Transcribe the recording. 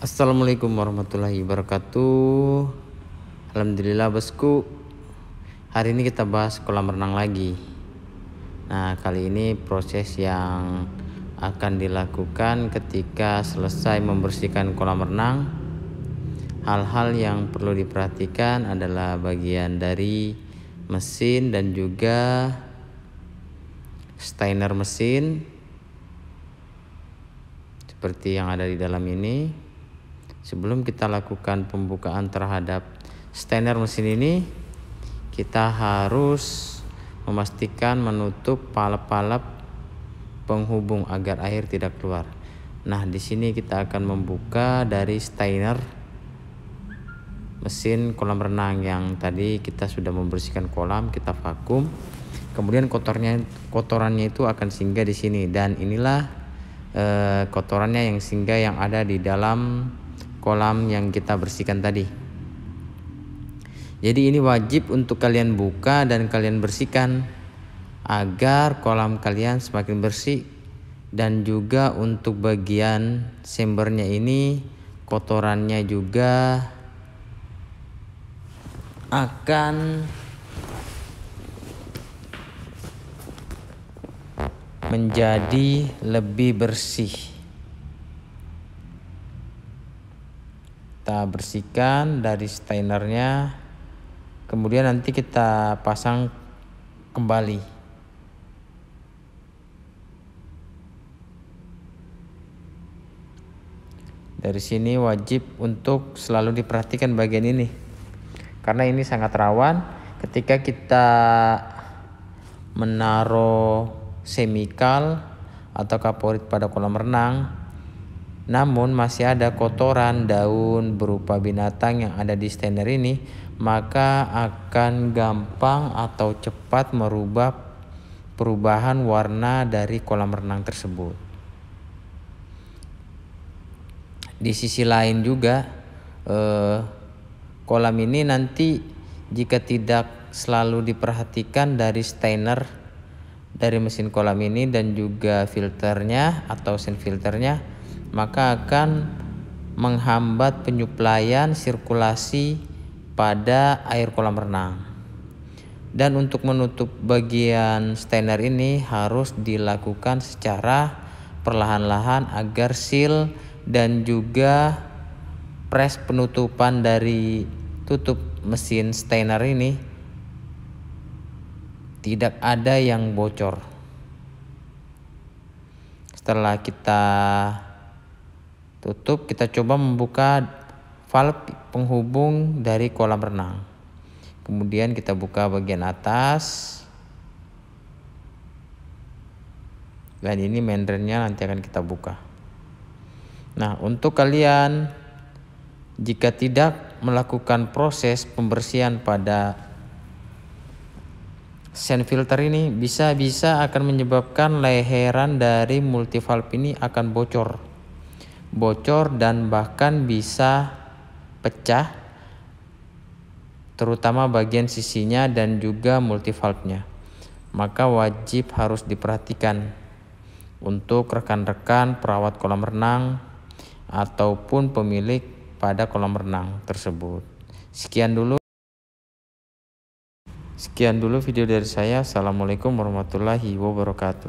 Assalamualaikum warahmatullahi wabarakatuh Alhamdulillah bosku Hari ini kita bahas kolam renang lagi Nah kali ini proses yang akan dilakukan ketika selesai membersihkan kolam renang Hal-hal yang perlu diperhatikan adalah bagian dari mesin dan juga stainer mesin seperti yang ada di dalam ini sebelum kita lakukan pembukaan terhadap stainer mesin ini kita harus memastikan menutup palap-palap penghubung agar air tidak keluar nah di sini kita akan membuka dari stainer mesin kolam renang yang tadi kita sudah membersihkan kolam kita vakum kemudian kotornya kotorannya itu akan singgah di sini dan inilah eh, kotorannya yang singgah yang ada di dalam kolam yang kita bersihkan tadi. Jadi ini wajib untuk kalian buka dan kalian bersihkan agar kolam kalian semakin bersih dan juga untuk bagian sembernya ini kotorannya juga akan menjadi lebih bersih. kita bersihkan dari stainernya kemudian nanti kita pasang kembali dari sini wajib untuk selalu diperhatikan bagian ini karena ini sangat rawan ketika kita menaruh semikal atau kaporit pada kolam renang namun masih ada kotoran daun berupa binatang yang ada di stainer ini, maka akan gampang atau cepat merubah perubahan warna dari kolam renang tersebut. Di sisi lain juga eh, kolam ini nanti jika tidak selalu diperhatikan dari stainer dari mesin kolam ini dan juga filternya atau sen filternya maka akan menghambat penyuplaian sirkulasi pada air kolam renang. Dan untuk menutup bagian stainer ini harus dilakukan secara perlahan-lahan agar seal dan juga press penutupan dari tutup mesin stainer ini tidak ada yang bocor. Setelah kita tutup kita coba membuka valve penghubung dari kolam renang kemudian kita buka bagian atas dan ini main nanti akan kita buka nah untuk kalian jika tidak melakukan proses pembersihan pada sand filter ini bisa-bisa akan menyebabkan leheran dari multivalve ini akan bocor bocor dan bahkan bisa pecah terutama bagian sisinya dan juga multivalve-nya. Maka wajib harus diperhatikan untuk rekan-rekan perawat kolam renang ataupun pemilik pada kolam renang tersebut. Sekian dulu Sekian dulu video dari saya. Assalamualaikum warahmatullahi wabarakatuh.